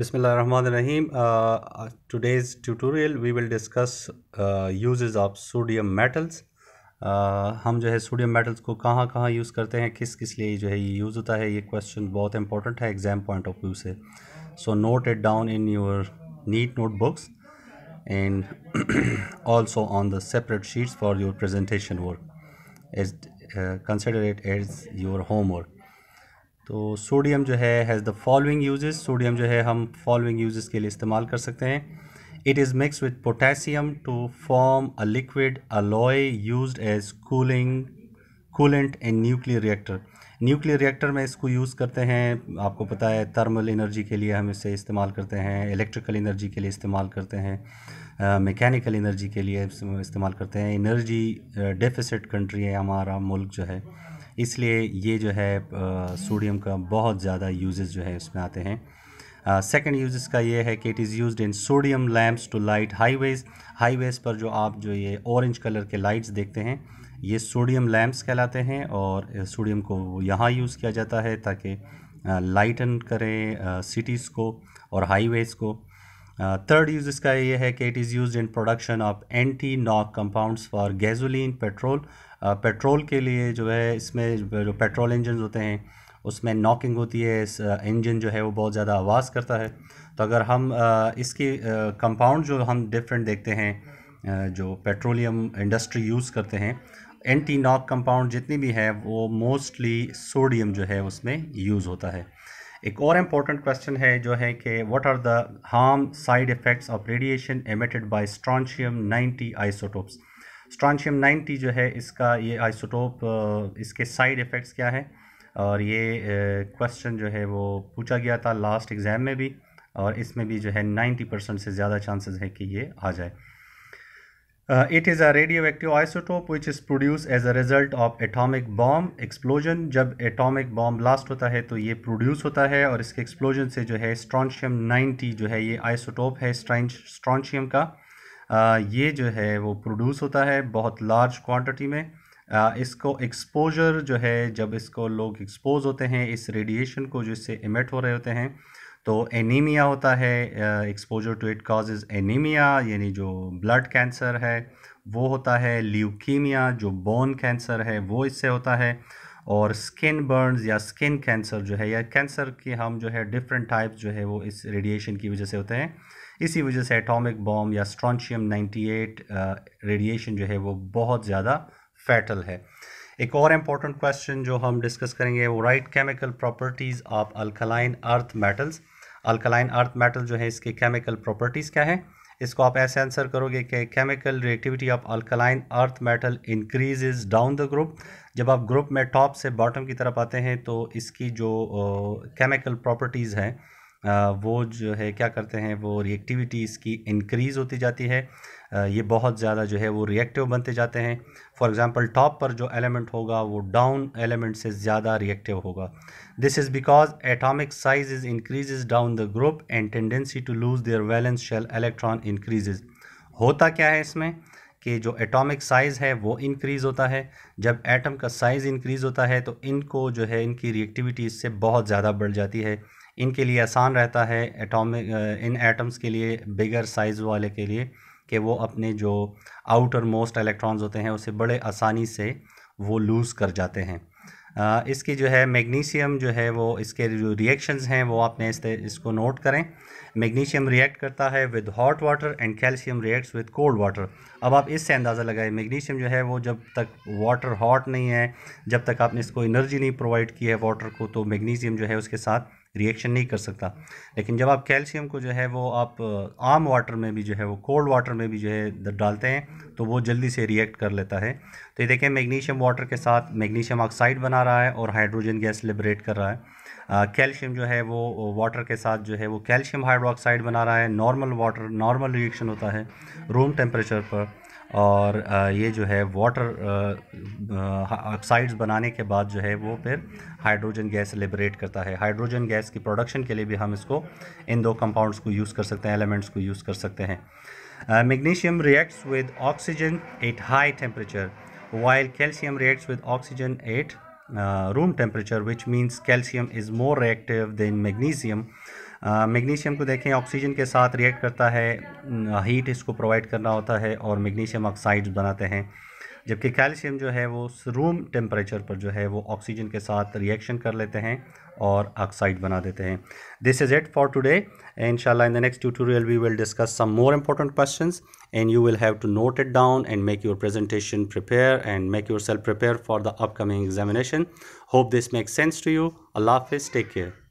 Bismillahirrahmanirrahim. रहीम today's tutorial we will discuss uh, of sodium metals हम जो है सोडियम मेटल्स को कहाँ कहाँ यूज़ करते हैं किस किस लिए जो है ये यूज़ होता है ये क्वेश्चन बहुत इंपॉर्टेंट है एग्जाम पॉइंट ऑफ व्यू से so note it down in your neat notebooks and also on the separate sheets for your presentation work as consider it as your homework तो sodium जो है has the following uses sodium जो है हम following uses के लिए इस्तेमाल कर सकते हैं it is mix with potassium to form a liquid alloy use as cooling coolant in nuclear reactor nuclear reactor में इसको यूज़ करते हैं आपको पता है थर्मल इनर्जी के लिए हम इसे इस्तेमाल करते हैं इलेक्ट्रिकल इनर्जी के लिए इस्तेमाल करते हैं मैकेनिकल uh, इनर्जी के लिए इस्तेमाल करते हैं इनर्जी डेफिसिट कंट्री है हमारा मुल्क जो है इसलिए ये जो है सोडियम का बहुत ज़्यादा यूजेस जो है उसमें आते हैं सेकेंड यूज का ये है कि it is use in sodium lamps to light highways highways पर जो आप जो ये ऑरेंज कलर के लाइट्स देखते हैं ये सोडियम लैम्प्स कहलाते हैं और सोडियम को यहाँ यूज़ किया जाता है ताकि लाइटन करें सिटीज़ को और हाईवेज़ को थर्ड uh, यूज़ इसका ये है कि it is use in production of anti knock compounds for gasoline petrol petrol के लिए जो है इसमें जो पेट्रोल इंजन होते हैं उसमें नॉकिंग होती है इस इंजन uh, जो है वो बहुत ज़्यादा आवाज़ करता है तो अगर हम uh, इसकी कंपाउंड जो हम डिफरेंट देखते हैं जो पेट्रोलियम इंडस्ट्री यूज़ करते हैं एंटी नॉक कंपाउंड जितनी भी है वो मोस्टली सोडियम जो है उसमें यूज़ होता है एक और इम्पॉर्टेंट क्वेश्चन है जो है कि what are the harm side effects of radiation emitted by strontium 90 isotopes strontium 90 जो है इसका ये आइसोटोप इसके साइड इफ़ेक्ट्स क्या है और ये क्वेश्चन जो है वो पूछा गया था लास्ट एग्ज़ाम में भी और इसमें भी जो है नाइन्टी परसेंट से ज़्यादा चांसेज है कि ये आ जाए Uh, it is a radioactive isotope which is produced as a result of atomic bomb explosion जब atomic bomb blast होता है तो ये produce होता है और इसके explosion से जो है strontium 90 जो है ये isotope है strontium का आ, ये जो है वो produce होता है बहुत large quantity में आ, इसको exposure जो है जब इसको लोग expose होते हैं इस radiation को जो इससे emit हो रहे होते हैं तो एनीमिया होता है exposure to it causes anaemia यानी जो ब्लड कैंसर है वो होता है ल्यूकीमिया जो बोन कैंसर है वो इससे होता है और स्किन बर्न्स या स्किन कैंसर जो है या कैंसर के हम जो है डिफरेंट टाइप्स जो है वो इस रेडिएशन की वजह से होते हैं इसी वजह से एटॉमिक बॉम्ब या स्ट्रॉन्शियम 98 रेडिएशन जो है वो बहुत ज़्यादा फैटल है एक और इम्पॉर्टेंट क्वेश्चन जो हम डिस्कस करेंगे वो right chemical properties of alkaline earth metals alkaline earth metal जो है इसके केमिकल प्रॉपर्टीज़ क्या है इसको आप ऐसे आंसर करोगे कि chemical reactivity of alkaline earth metal increase down the group जब आप ग्रुप में टॉप से बॉटम की तरफ आते हैं तो इसकी जो केमिकल प्रॉपर्टीज़ हैं वो जो है क्या करते हैं वो रिएक्टिविटी इसकी इंक्रीज़ होती जाती है ये बहुत ज़्यादा जो है वो रिएक्टिव बनते जाते हैं फॉर एग्ज़ाम्पल टॉप पर जो एलिमेंट होगा वो डाउन एलिमेंट से ज़्यादा रिएक्टिव होगा this is because atomic size is increases down the group and tendency to lose their valence shell electron increases होता क्या है इसमें कि जो एटॉमिक साइज़ है वो इंक्रीज़ होता है जब एटम का साइज़ इंक्रीज़ होता है तो इनको जो है इनकी रिएक्टिविटी इससे बहुत ज़्यादा बढ़ जाती है इनके लिए आसान रहता है एटॉमिक इन एटम्स के लिए बिगर साइज़ वाले के लिए कि वो अपने जो आउटर मोस्ट इलेक्ट्रॉन्स होते हैं उसे बड़े आसानी से वो लूज़ कर जाते हैं इसकी जो है मैग्नीशियम जो है वो इसके जो रिएक्शंस हैं वो आपने इस इसको नोट करें मैग्नीशियम रिएक्ट करता है with hot water and calcium reacts with cold water अब आप इससे अंदाज़ा लगाएं मैग्नीशियम जो है वो जब तक वाटर हॉट नहीं है जब तक आपने इसको एनर्जी नहीं प्रोवाइड की है वाटर को तो मैग्नीशियम जो है उसके साथ रिएक्शन नहीं कर सकता लेकिन जब आप कैल्शियम को जो है वो आप आम वाटर में भी जो है वो कोल्ड वाटर में भी जो है डालते हैं तो वो जल्दी से रिएक्ट कर लेता है तो ये देखें मैग्नीशियम वाटर के साथ मैग्नीशियम ऑक्साइड बना रहा है और हाइड्रोजन गैस लिबरेट कर रहा है कैल्शियम जो है वो वाटर के साथ जो है वो कैल्शियम हाइड्रोक्साइड बना रहा है नॉर्मल वाटर नॉर्मल रिएक्शन होता है रूम टेम्परेचर पर और ये जो है वाटर ऑक्साइड्स बनाने के बाद जो है वो फिर हाइड्रोजन गैस लिबरेट करता है हाइड्रोजन गैस की प्रोडक्शन के लिए भी हम इसको इन दो कंपाउंड्स को यूज़ कर सकते हैं एलिमेंट्स को यूज़ कर सकते हैं magnesium reacts with oxygen at high temperature while calcium reacts with oxygen at room temperature which means calcium is more reactive than magnesium magnesium को देखें ऑक्सीजन के साथ रिएक्ट करता है हीट इसको प्रोवाइड करना होता है और मैग्नीशियम ऑक्साइड बनाते हैं जबकि कैल्शियम जो है वो रूम टेम्परेचर पर जो है वो ऑक्सीजन के साथ रिएक्शन कर लेते हैं और ऑक्साइड बना देते हैं this is it for today in in the next tutorial we will discuss some more important question and you will have to note it down and make your presentation prepare and make yourself prepare for the upcoming examination hope this make sense to you अल्लाह हाफिज़ take care